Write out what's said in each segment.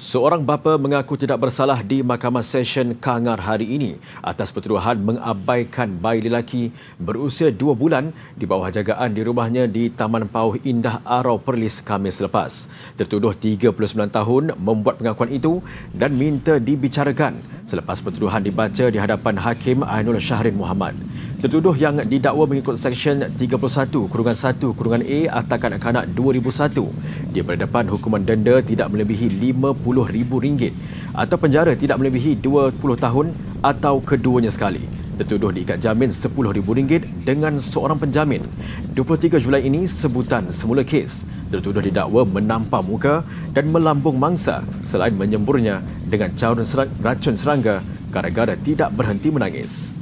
Seorang bapa mengaku tidak bersalah di Mahkamah Session Kangar hari ini atas pertuduhan mengabaikan bayi lelaki berusia dua bulan di bawah jagaan di rumahnya di Taman Pauh Indah Arau Perlis Kamis lepas. Tertuduh 39 tahun membuat pengakuan itu dan minta dibicarakan selepas pertuduhan dibaca di hadapan Hakim Ainul Syahrin Muhammad. Tertuduh yang didakwa mengikut Seksyen 31 Kurungan 1 Kurungan A Atakan Kanak kanak 2001 dia berdepan hukuman denda tidak melebihi RM50,000 atau penjara tidak melebihi 20 tahun atau keduanya sekali. Tertuduh diikat jamin RM10,000 dengan seorang penjamin. 23 Julai ini sebutan semula kes. Tertuduh didakwa menampar muka dan melambung mangsa selain menyemburnya dengan cairan serang, racun serangga gara-gara tidak berhenti menangis.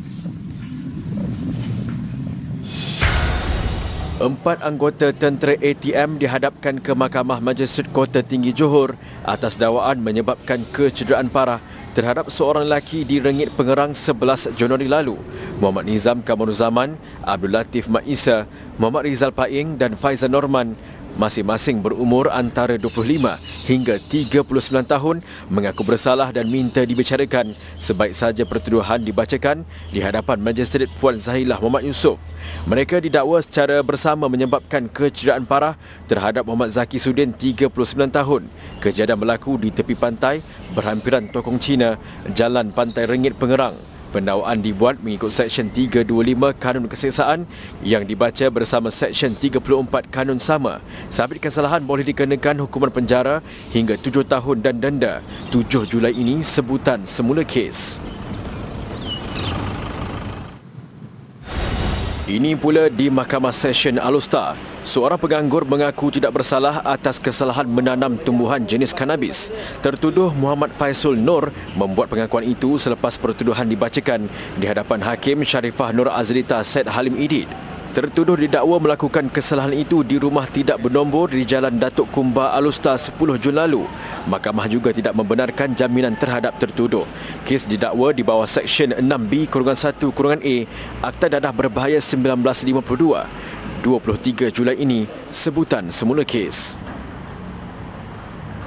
Empat anggota tentera ATM dihadapkan ke Mahkamah Majlisut Kota Tinggi Johor atas dakwaan menyebabkan kecederaan parah terhadap seorang lelaki di Rengit Pengerang 11 Januari lalu, Muhammad Nizam Kamaruzaman, Abdul Latif Maisa, Muhammad Rizal Paing dan Faizal Norman masing-masing berumur antara 25 hingga 39 tahun mengaku bersalah dan minta dibicarakan sebaik saja pertuduhan dibacakan di hadapan Magistrate Puan Zahilah Muhammad Yusof. Mereka didakwa secara bersama menyebabkan kecederaan parah terhadap Muhammad Zaki Sudin 39 tahun. Kejadian berlaku di tepi pantai berhampiran Tokong Cina, Jalan Pantai Rengit Pengerang. Pendawaan dibuat mengikut Seksyen 325 Kanun Keseksaan yang dibaca bersama Seksyen 34 Kanun Sama. Sabit kesalahan boleh dikenakan hukuman penjara hingga 7 tahun dan denda. 7 Julai ini sebutan semula kes. Ini pula di Mahkamah Seksyen Alustar. Seorang penganggur mengaku tidak bersalah atas kesalahan menanam tumbuhan jenis kanabis. Tertuduh Muhammad Faisal Nur membuat pengakuan itu selepas pertuduhan dibacakan di hadapan Hakim Sharifah Nur Azrita Said Halim Idid. Tertuduh didakwa melakukan kesalahan itu di rumah tidak bernombor di Jalan Datuk Kumba Alusta 10 Jun lalu. Mahkamah juga tidak membenarkan jaminan terhadap tertuduh. Kes didakwa di bawah Seksyen 6B-1-A Akta Dadah Berbahaya 1952. 23 Julai ini sebutan semula kes.